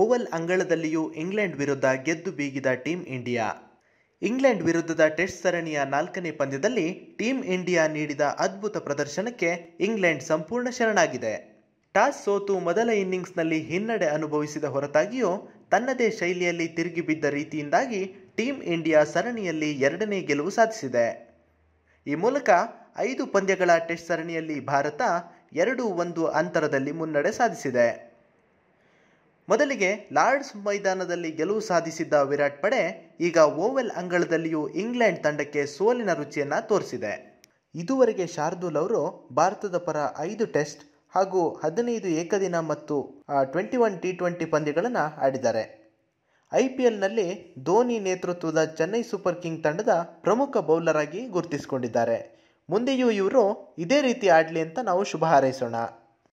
Oval ಅಂಗಳದಲ್ಲಿಯೂ England ವಿರುದ್ಧ ಗೆದ್ದು ಬೀಗಿದ ಟೀಂ ಇಂಡಿಯಾ ಇಂಗ್ಲೆಂಡ್ ವಿರುದ್ಧದ ಟೆಸ್ಟ್ ಸರಣಿಯ ನಾಲ್ಕನೇ ಪಂದ್ಯದಲ್ಲಿ ಟೀಂ ಇಂಡಿಯಾ ನೀಡಿದ ಅದ್ಭುತ ಪ್ರದರ್ಶನಕ್ಕೆ ಇಂಗ್ಲೆಂಡ್ ಸಂಪೂರ್ಣ ಶರಣಾಗಿದೆ ಟಾಸ್ ಸೋತು ಮೊದಲ ಇನ್ನಿಂಗ್ಸ್ನಲ್ಲಿ ಹಿನ್ನಡೆ ಅನುಭವಿಸಿದ ಹೊರತಾಗಿಯೂ ತನ್ನದೇ ಶೈಲಿಯಲ್ಲಿ ತಿರುಗಿ ಬಿದ್ದ ರೀತಿಯಿಂದಾಗಿ ಟೀಂ ಇಂಡಿಯಾ ಸರಣಿಯಲ್ಲಿ ಎರಡನೇ ಗೆಲುವು ಸಾಧಿಸಿದೆ ಈ ಮೂಲಕ ಐದು ಪಂದ್ಯಗಳ ಟೆಸ್ಟ್ ಸರಣಿಯಲ್ಲಿ ಭಾರತ ಎರಡು ಒಂದು ಅಂತರದಲ್ಲಿ ಮುನ್ನಡೆ ಸಾಧಿಸಿದೆ ಮೊದಲಿಗೆ ಲಾರ್ಡ್ಸ್ ಮೈದಾನದಲ್ಲಿ ಗೆಲುವು ಸಾಧಿಸಿದ್ದ ವಿರಾಟ್ ಪಡೆ ಈಗ ಓವೆಲ್ ಅಂಗಳದಲ್ಲಿಯೂ ಇಂಗ್ಲೆಂಡ್ ತಂಡಕ್ಕೆ ಸೋಲಿನ ರುಚಿಯನ್ನು ತೋರಿಸಿದೆ ಇದುವರೆಗೆ ಶಾರ್ದೂಲ್ ಅವರು ಭಾರತದ ಪರ ಐದು ಟೆಸ್ಟ್ ಹಾಗೂ ಹದಿನೈದು ಏಕದಿನ ಮತ್ತು ಟ್ವೆಂಟಿ ಒನ್ ಟಿ ಟ್ವೆಂಟಿ ಪಂದ್ಯಗಳನ್ನು ಆಡಿದ್ದಾರೆ ಐ ಪಿ ಎಲ್ನಲ್ಲಿ ಧೋನಿ ನೇತೃತ್ವದ ಚೆನ್ನೈ ಸೂಪರ್ ಕಿಂಗ್ ತಂಡದ ಪ್ರಮುಖ ಬೌಲರ್ ಆಗಿ ಗುರುತಿಸಿಕೊಂಡಿದ್ದಾರೆ ಮುಂದೆಯೂ ಇವರು ಇದೇ ರೀತಿ ಆಡಲಿ ಅಂತ ನಾವು ಶುಭ ಹಾರೈಸೋಣ